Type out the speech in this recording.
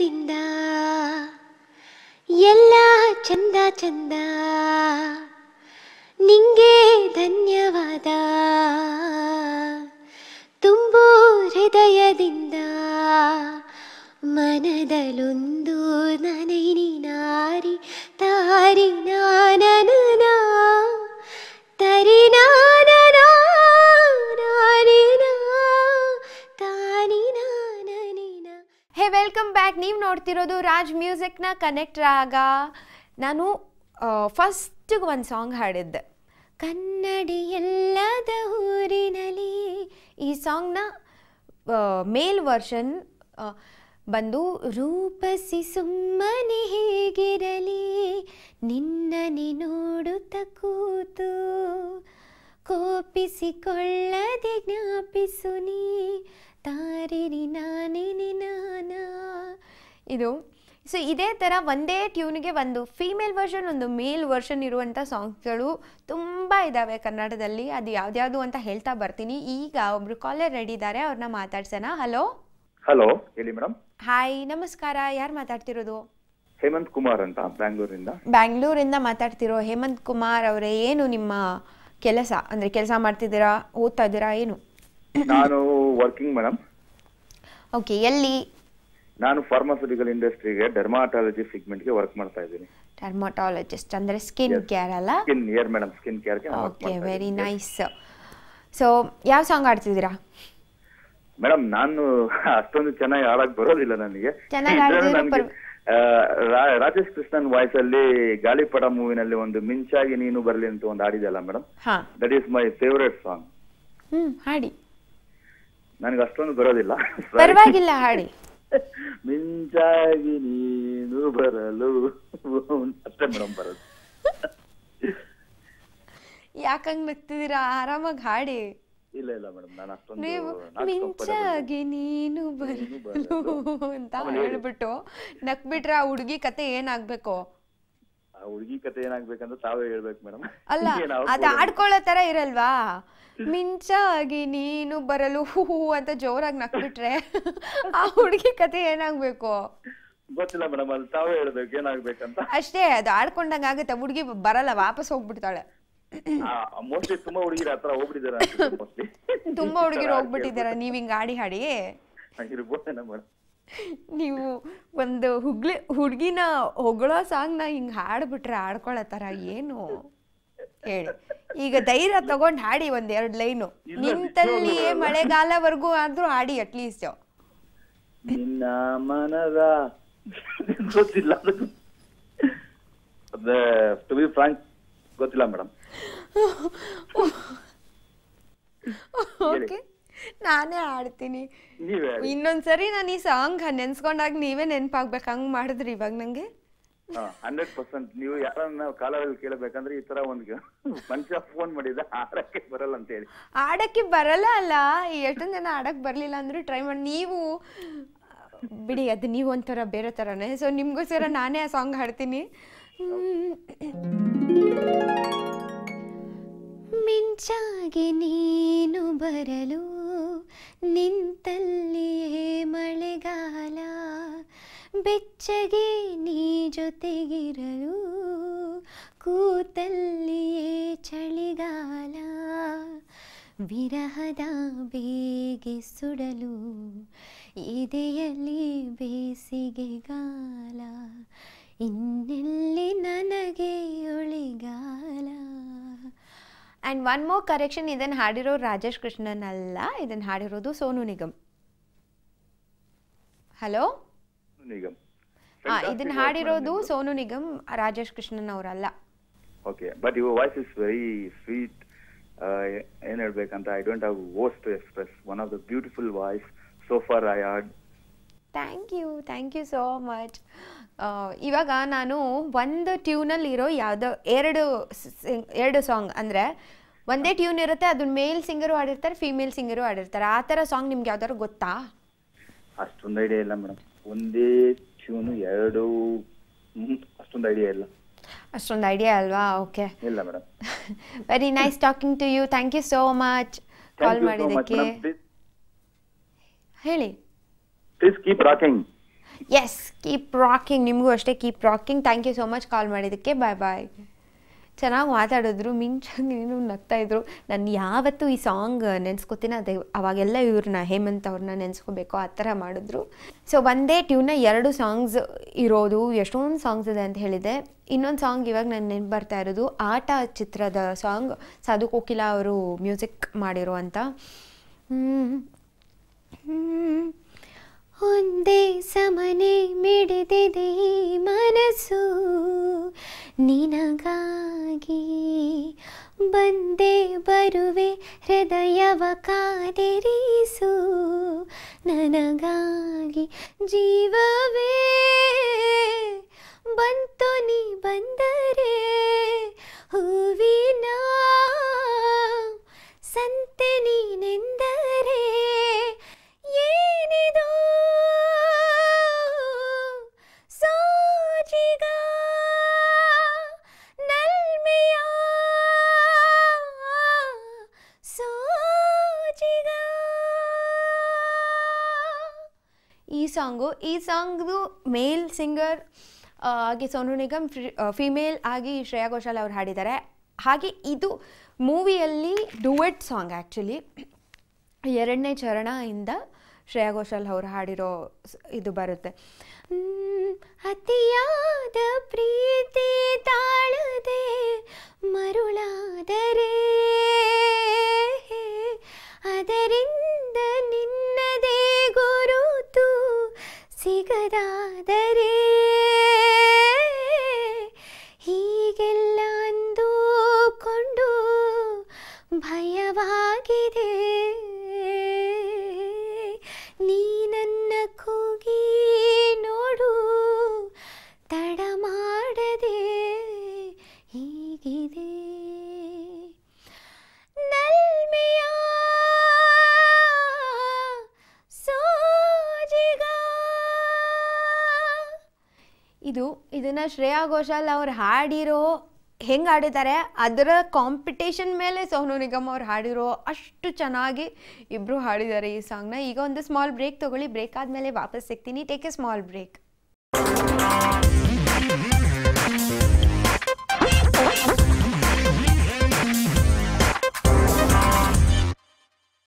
ದಿಂದ ಎಲ್ಲ ಚಂದ ಚಂದ ನಿಂಗೆ ಧನ್ಯವಾದ ತುಂಬು ಹೃದಯದಿಂದ ಮನದಲೊಂದು ನನೈ ನಾರಿ ತಾರಿ ನಾರಿ ವೆಲ್ಕಮ್ ಬ್ಯಾಕ್ ನೀವು ನೋಡ್ತಿರೋದು ರಾಜ್ ಮ್ಯೂಸಿಕ್ನ ಕನೆಕ್ಟರ್ ಆಗ ನಾನು ಫಸ್ಟಿಗೆ ಒಂದು ಸಾಂಗ್ ಹಾಡಿದ್ದೆ ಎಲ್ಲದ ಊರಿನಲ್ಲಿ ಈ ಸಾಂಗ್ನ ಮೇಲ್ ವರ್ಷನ್ ಬಂದು ರೂಪಸಿ ಸುಮ್ಮನೆ ಹೇಗಿರಲಿ ನಿನ್ನನೆ ನೋಡುತ್ತ ಕೂತು ಕೋಪಿಸಿಕೊಳ್ಳದೆ ಜ್ಞಾಪಿಸು ನೀ ತಾರಿರಿ ನಾನೇ ನಿನ್ನ ಇದು ಸೊ ಇದೇ ಥರ ಒಂದೇ ಟ್ಯೂನ್ಗೆ ಒಂದು ಫೀಮೇಲ್ ವರ್ಷನ್ ಒಂದು ಮೇಲ್ ವರ್ಷನ್ ಇರುವಂಥ ಸಾಂಗ್ಸ್ಗಳು ತುಂಬ ಇದ್ದಾವೆ ಕನ್ನಡದಲ್ಲಿ ಅದು ಯಾವ್ದ್ಯಾವುದು ಅಂತ ಹೇಳ್ತಾ ಬರ್ತೀನಿ ಈಗ ಒಬ್ರು ಕಾಲರ್ ರೆಡಿ ಇದ್ದಾರೆ ಅವ್ರನ್ನ ಮಾತಾಡ್ಸೋಣ ಹಲೋ ಹಲೋ ಹೇಳಿ ಮೇಡಮ್ ಹಾಯ್ ನಮಸ್ಕಾರ ಯಾರು ಮಾತಾಡ್ತಿರೋದು ಹೇಮಂತ್ ಕುಮಾರ್ ಅಂತ ಬ್ಯಾಂಗ್ಳೂರಿಂದ ಬ್ಯಾಂಗ್ಳೂರಿಂದ ಮಾತಾಡ್ತಿರೋ ಹೇಮಂತ್ ಕುಮಾರ್ ಅವರೇ ಏನು ನಿಮ್ಮ ಕೆಲಸ ಅಂದ್ರೆ ಕೆಲಸ ಮಾಡ್ತಿದ್ದೀರಾ ಓದ್ತಾ ಇದ್ದೀರಾ ಏನು ನಾನು ವರ್ಕಿಂಗ್ ಮೇಡಮ್ ಓಕೆ ಎಲ್ಲಿ ನಾನು ಫಾರ್ಮಾಸ್ಯೂಟಿಕಲ್ ಇಂಡಸ್ಟ್ರಿಗೆ ಡರ್ಮಾಟಾಲಜಿ ಸೆಗ್ಮೆಂಟ್ ಗೆ ವರ್ಕ್ ಮಾಡ್ತಾ ಇದ್ದೀನಿ ಡರ್ಮಾಟಾಲಜಿಸ್ಟ್ ಅಂದ್ರೆ ಸ್ಕಿನ್ ಕೇರ್ ಅಲ್ಲ skin care madam skin care ಗೆ ಓಕೆ ವೆರಿ ನೈಸ್ ಸೊ ಯಾವ ಸಾಂಗ್ ಆಡ್ತಿದ್ದೀರಾ ಮೇಡಮ್ ನಾನು ಅಷ್ಟೊಂದು ಚೆನ್ನಾಗಿ ಹಾಡಕ್ ಬರೋದಿಲ್ಲ ನನಗೆ ರಾಜೇಶ್ ಕೃಷ್ಣನ್ ವಾಯ್ಸ್ ಅಲ್ಲಿ ಗಾಳಿಪಟ ಮೂವಿನಲ್ಲಿ ಒಂದು ಮಿಂಚಾಗಿ ನೀನು ಬರ್ಲಿ ಅಂತ ಒಂದು ಹಾಡಿದೆಲ್ಲ madam that is my favourite song hmm ಹಾಡಿ ನನಗೆ ಅಷ್ಟೊಂದು ಬರೋದಿಲ್ಲ ಪರವಾಗಿಲ್ಲ ಹಾಡಿ ಮಿಂಚಾಗಿ ನೀನು ಬರಲು ಅಷ್ಟೇ ಮೇಡಮ್ ಬರೋದು ಯಾಕಂಗ್ ನಗ್ತಿದ್ದೀರಾ ಆರಾಮಾಗಿ ಹಾಡಿ ಇಲ್ಲ ಇಲ್ಲ ಮೇಡಮ್ ನಾನು ಅಷ್ಟೊಂದು ಮಿಂಚಾಗಿ ನೀನು ಬರಲು ಅಂತ ಹೇಳ್ಬಿಟ್ಟು ನಕ್ಬಿಟ್ರ ಆ ಹುಡುಗಿ ಕತೆ ಏನಾಗ್ಬೇಕು ಹುಡುಗಿ ಕತೆ ಏನಾಗ್ಬೇಕಂತ ತಾವೇ ಹೇಳ್ಬೇಕು ಮೇಡಮ್ ಅಲ್ಲ ಅದ ಆಡ್ಕೊಳ್ಳೋ ತರ ಇರಲ್ವಾ ಮಿಂಚಾಗಿ ನೀನು ಬರಲು ಹೂ ಅಂತ ಜೋರಾಗಿ ನಕ್ಬಿಟ್ರೆ ಆ ಹುಡುಗಿ ಕತೆ ಏನಾಗ್ಬೇಕು ಗೊತ್ತಿಲ್ಲ ತಾವೇ ಅಷ್ಟೇ ಅದು ಆಡ್ಕೊಂಡಂಗ ಆಗುತ್ತೆ ಹುಡುಗಿ ಬರಲ್ಲ ವಾಪಸ್ ಹೋಗ್ಬಿಡ್ತಾಳೆ ತುಂಬಾ ಹುಡುಗಿರ ಹತ್ರ ಹೋಗ್ಬಿಟ್ಟಿದಾರ ತುಂಬಾ ನೀವ್ ಹಿಂಗ್ ಆಡಿ ಹಾಡಿ ನೀವು ಒಂದು ಹುಗ್ಲಿ ಹುಡುಗಿನ ಹೊಗಳೋ ಸಾಂಗ್ ನ ಹಿಂಗ್ ಹಾಡ್ಬಿಟ್ರೆ ಆಡ್ಕೊಳ್ಳೋ ಏನು ಹೇಳಿ ಈಗ ಧೈರ್ಯ ತಗೊಂಡ್ ಹಾಡಿ ಒಂದ್ ಎರಡ್ ಲೈನು ನಿಂತಲ್ಲಿ ಮಳೆಗಾಲವರೆಗೂ ಆದ್ರೂ ಹಾಡಿ ಅಟ್ಲೀಸ್ಟ್ ನಿನ್ನ ಮನದ ಗೊತ್ತಿಲ್ಲ ಟು ಬಿ ಫ್ರಾಂಕ್ ಗೊತ್ತಿಲ್ಲ ಮೇಡಮ್ ಓಕೆ ನಾನೇ ಆಡ್ತೀನಿ ಇನ್ನೊಂದ್ಸರಿ ನಾನು ಈ ಸಾಂಗ್ ನೆನ್ಸ್ಕೊಂಡಾಗ ನೀವೇ ನೆನ್ಪಾಗ್ಬೇಕು ಹಂಗ್ ಮಾಡಿದ್ರಿ ಇವಾಗ ನಂಗೆ ಹಂಡ್ರೆಡ್ ಪರ್ಸೆಂಟ್ ನೀವು ಯಾರನ್ನ ಕಾಲರಲ್ಲಿ ಕೇಳಬೇಕಂದ್ರೆ ಈ ತರ ಒಂದು ಮನುಷ್ಯ ಫೋನ್ ಮಾಡಿದ ಆಡಕ್ಕೆ ಬರಲ್ಲ ಅಂತ ಹೇಳಿ ಆಡಕ್ಕೆ ಬರಲ್ಲ ಅಲ್ಲ ಎಷ್ಟೊಂದ್ ಜನ ಆಡಕ್ ಬರ್ಲಿಲ್ಲ ಅಂದ್ರೆ ಟ್ರೈ ಮಾಡಿ ನೀವು ಬಿಡಿ ಅದು ನೀವು ಒಂಥರ ಬೇರೆ ತರನೇ ಸೊ ನಿಮ್ಗೋಸ್ಕರ ನಾನೇ ಆ ಸಾಂಗ್ ಹಾಡ್ತೀನಿ ಮಿಂಚಾಗಿ ನೀನು ಬರಲು ನಿಂತಲ್ಲಿಯೇ ಮಳೆಗಾಲ ಬೆಚ್ಚಗೆ ಕೂತಲ್ಲಿಯೇ ಚಳಿಗಾಲ ವಿರಹದ ಬೇಗೆ ಸುಡಲು ಎದೆಯಲ್ಲಿ ಬೇಸಿಗೆಗಾಲ ಇನ್ನೆಲ್ಲಿ ನನಗೆ ಉಳಿಗಾಲ ಆ್ಯಂಡ್ ಒನ್ ಮೋರ್ ಕರೆಕ್ಷನ್ ಇದನ್ನು ಹಾಡಿರೋ ರಾಜೇಶ್ ಕೃಷ್ಣನ್ ಅಲ್ಲ ಇದನ್ನು ಹಾಡಿರೋದು ಸೋನು ನಿಗಮ್ ಹಲೋ ನಿಗಮ್ ಇದನ್ನ ಹಾಡಿರೋದು ಸೋನು ನಿಗಮ್ ರಾಜೇಶ್ ಕೃಷ್ಣನ್ ಅವರಲ್ಲ okay but your voice is very sweet ಏನು ಹೇಳ್ಬೇಕಂತ ಐ ಡೋಂಟ್ ಹ್ಯಾವ್ ವೋಸ್ to express one of the beautiful voice so far I heard thank you thank you so much ಇವಾಗ ನಾನು ಒಂದು ಟ್ಯೂನಲ್ಲಿರೋ ಯಾವುದೋ ಎರಡು ಎರಡು ಸಾಂಗ್ ಅಂದರೆ ಒಂದೇ ಟ್ಯೂನ್ ಇರುತ್ತೆ ಅದನ್ನ ಮೇಲ್ ಸಿಂಗರು ಆಡಿರ್ತಾರೆ ಫೀಮೇಲ್ ಸಿಂಗರು ಆಡಿರ್ತಾರೆ ಆ ಥರ ಸಾಂಗ್ ನಿಮ್ಗೆ ಯಾವ್ದಾದ್ರು ಗೊತ್ತಾ ಅಷ್ಟೊಂದು ಐಡಿಯಾ ಇಲ್ಲ ಮೇಡಮ್ ಒಂದೇ ಟ್ಯೂನು ಎರಡು ಅಷ್ಟೊಂದು ಐಡಿಯಾ ಇಲ್ಲ ಅಷ್ಟೊಂದು ಐಡಿಯಾ ಅಲ್ವಾ ಓಕೆ ಇಲ್ಲ madam very nice talking to you thank you so much call ಮಾಡಿದ್ದಕ್ಕೆ ಹೇಳಿ please keep rocking yes keep rocking ನಿಮಗೂ ಅಷ್ಟೇ keep rocking thank you so much call ಮಾಡಿದ್ದಕ್ಕೆ ಬಾಯ್ ಬಾಯ್ ಚೆನ್ನಾಗಿ ಮಾತಾಡಿದ್ರು ಮಿಂಚಾಗಿ ನಗ್ತಾ ನಗ್ತಾಯಿದ್ರು ನಾನು ಯಾವತ್ತೂ ಈ ಸಾಂಗ್ ನೆನೆಸ್ಕೋತೀನಿ ಅದೇ ಅವಾಗೆಲ್ಲ ಇವ್ರನ್ನ ಹೇಮಂತ್ ಅವ್ರನ್ನ ನೆನೆಸ್ಕೋಬೇಕು ಆ ಥರ ಮಾಡಿದ್ರು ಸೊ ಒಂದೇ ಟ್ಯೂನ ಎರಡು ಸಾಂಗ್ಸ್ ಇರೋದು ಎಷ್ಟೊಂದು ಸಾಂಗ್ಸ್ ಇದೆ ಅಂತ ಹೇಳಿದೆ ಇನ್ನೊಂದು ಸಾಂಗ್ ಇವಾಗ ನಾನು ನೆನ್ಪು ಬರ್ತಾ ಇರೋದು ಆಟ ಚಿತ್ರದ ಸಾಂಗ್ ಸಾಧು ಕೋಕಿಲ ಅವರು ಮ್ಯೂಸಿಕ್ ಮಾಡಿರುವಂಥ ಒಂದೇ ಸಮನೆ ಮಿಡಿದಿದೆ ಮನಸ್ಸು ನಿನಗಾ ಬಂದೇ ಬರುವೆ ಹೃದಯವ ಕಾದಿರಿಸು ನನಗಾಗಿ ಜೀವ ಸಾಂಗು ಈ ಸಾಂಗ್ದು ಮೇಲ್ ಸಿಂಗರ್ ಆಗಿ ಸೋನು ನಿಗಮ್ ಫಿಮೇಲ್ ಆಗಿ ಶ್ರೇಯಾ ಘೋಷಾಲ್ ಅವ್ರು ಹಾಡಿದ್ದಾರೆ ಹಾಗೆ ಇದು ಮೂವಿಯಲ್ಲಿ ಡುವೆಟ್ ಸಾಂಗ್ ಆ್ಯಕ್ಚುಲಿ ಎರಡನೇ ಚರಣ ಇಂದ ಶ್ರೇಯಾ ಘೋಷಾಲ್ ಅವ್ರು ಹಾಡಿರೋ ಇದು ಬರುತ್ತೆ ಅತಿಯಾದ ಪ್ರೀತಿ ತಾಳದೆ ಮರುಳಾದರೆ ಅದರಿಂದ ನಿನ್ನದೇ ಗೋ சிகதாதரே ಇದು ಇದನ್ನು ಶ್ರೇಯಾ ಘೋಷಾಲ್ ಅವ್ರು ಹಾಡಿರೋ ಹೆಂಗೆ ಹಾಡಿದ್ದಾರೆ ಅದರ ಕಾಂಪಿಟೇಷನ್ ಮೇಲೆ ಸೋನು ನಿಗಮ್ ಅವ್ರು ಹಾಡಿರೋ ಅಷ್ಟು ಚೆನ್ನಾಗಿ ಇಬ್ಬರು ಹಾಡಿದ್ದಾರೆ ಈ ಸಾಂಗ್ನ ಈಗ ಒಂದು ಸ್ಮಾಲ್ ಬ್ರೇಕ್ ತಗೊಳ್ಳಿ ಬ್ರೇಕ್ ಆದಮೇಲೆ ವಾಪಸ್ ಸಿಗ್ತೀನಿ ಟೇಕ್ ಎ ಸ್ಮಾಲ್ ಬ್ರೇಕ್